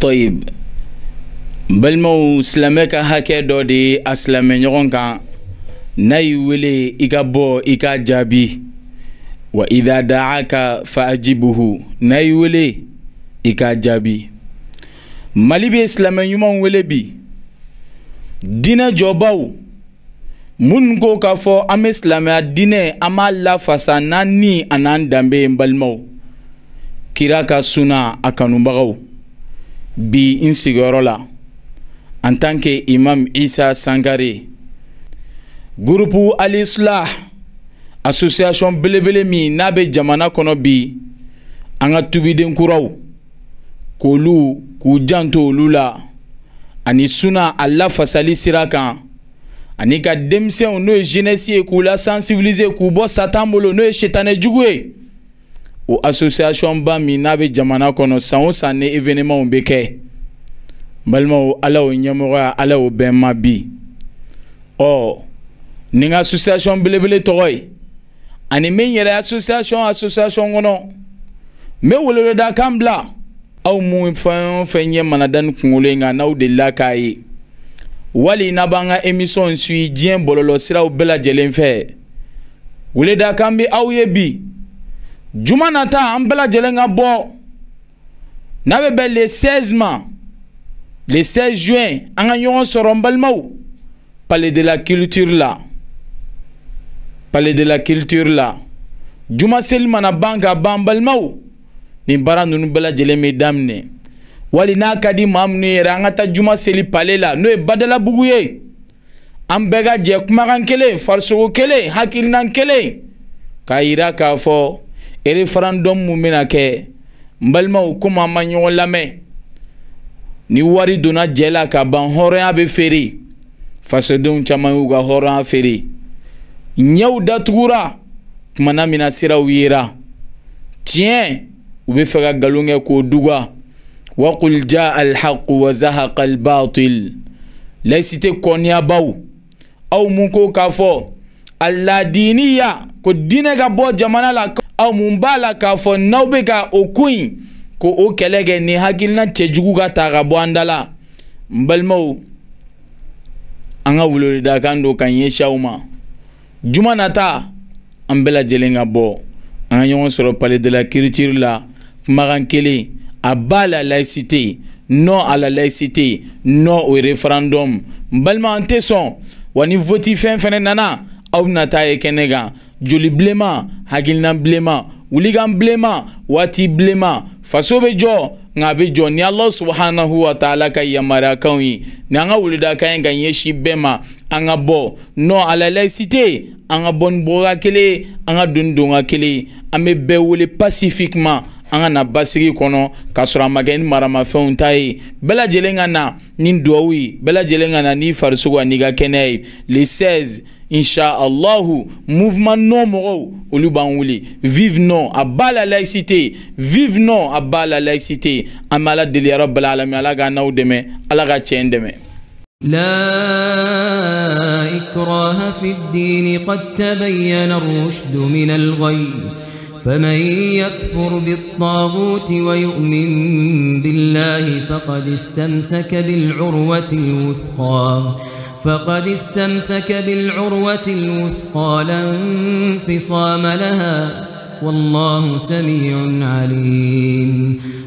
طيب balimaw silamɛ ka hakɛ dɔ de ye a silamɛɲɔgɔn kan n'a y'i wele i ka bɔ i ka jaabi wa idha daaka faajibuhu n'a y'i wele i ka jaabi mali bɛ silamɛ ɲumanw wele bi dinɛ jɔbaw fɔ an bɛ silamɛya dinɛ an b'a lafasa n'an ni a n'an danbe ye n balimaw kira ka suna a kanubagaw bi n sigiyɔrɔ la en tant que imam isa sangare gurupu alislah association belebele min n'a bɛ jamana kɔnɔ bi an ka tubiden kuraw k'olu k'u janto olu la ani suna a lafasali sira kan ani ka denmisɛnw n'o ye jeunesse ye k'u lasensibiliser k'u bɔ satan bolo n'o ye sitanɛ jugu ye o association ba min n'a bɛ jamana kɔnɔ san o san ni événement bɛ kɛ n balimaw ala y'o ɲɛmɔgɔya ala y'o bɛn ma bi ɔ nin ka association belebele tɔgɔ ye ani min yɛrɛ association association kɔnɔ n bɛ weleweleda kan bila aw mun fɛn o fɛn ɲɛ mana da ni kunkolo in kan n'aw delila k'a ye wali n'a b'an ka émission suit diɲɛ bɔlɔlɔsiraw bɛɛ lajɛlen fɛ weleda kan bɛ aw ye bi. juma nata an bɛɛ lajɛlen ka bɔ n'a bɛ bɛn le 16 ma le 16 juin an ka ɲɔgɔn sɔrɔ n balimaw palais de la culture la palais de la culture la juma seli mana ban ka ban balimaw nin baara ninnu bɛɛ lajɛlen bɛ daminɛ wali n'a ka di maa minnu yɛrɛ an ka taa juma seli palais la n'o ye badalabugu ye an bɛɛ ka jɛ kumakan kelen farisogo kelen hakilina kelen k'a yira k'a fɔ E referendum mun bɛna kɛ n balimaw komi an ma ɲɔgɔn lamɛn ni wari donna jɛ la ka ban hɔrɔnya bɛ feere fasodenw caman y'u ka hɔrɔnya feere ɲɛw datugura tumana min na siraw yera tiɲɛ u bɛ fɛ ka nkalon kɛ k'o duga waqul jaa alhaqu wa zahaqa albatil laïcité kɔniyabaw aw mun ko k'a fɔ aladiniya ko diinɛ ka bɔ jamana la aw mun b'a la k'a fɔ n'aw bɛ ka o ko in ko o kɛlɛ kɛ nin hakilina cɛjugu ka ta ka bɔ an da la n balimaw an ka weleweledakan don ka ɲɛsin aw ma juma nata an bɛɛ lajɛlen ka bɔ an ka ɲɔgɔn sɔrɔ palais de la culture la kumakan kelen a b'a la laïcité non à la laïcité non au référendum n balima an tɛ sɔn wa ni voti fɛn fɛnɛ nana aw bɛna taa ye kɛnɛ kan joli bilenman hakilina bilenma wulikan bilenma waati bilenma faso bɛ jɔ nka a bɛ jɔ ni ala subhanahu wa taala ka yamaruya kanw ye ni an ka wulida kan ye ka ɲɛsin bɛɛ ma an ka bɔ non à la laïcité an ka bɔ ni bɔka kelen an ka don ni donka kelen an bɛ bɛɛ wele pacifiquement an ka na basigi kɔnɔ k'a sɔrɔ a ma kɛ ni maramafɛnw ta ye bɛɛ lajɛlen ka na ni duwawu ye bɛɛ lajɛlen ka na ni farisogo n'i ka kɛnɛya ye le 16 Incha Allahu, mouvement non moraux, au Lubanwili. Vive non, à bas la laïcité. Vive non, à bas la laïcité. à malade de l'Arab, la lame, à la gana ou demain, à la gatienne demain. لا إكراه في الدين قد تبين الرشد من الغي فمن يكفر بالطاغوت ويؤمن بالله فقد استمسك بالعروة الوثقى فقد استمسك بالعروة الوثقى لا انفصام لها والله سميع عليم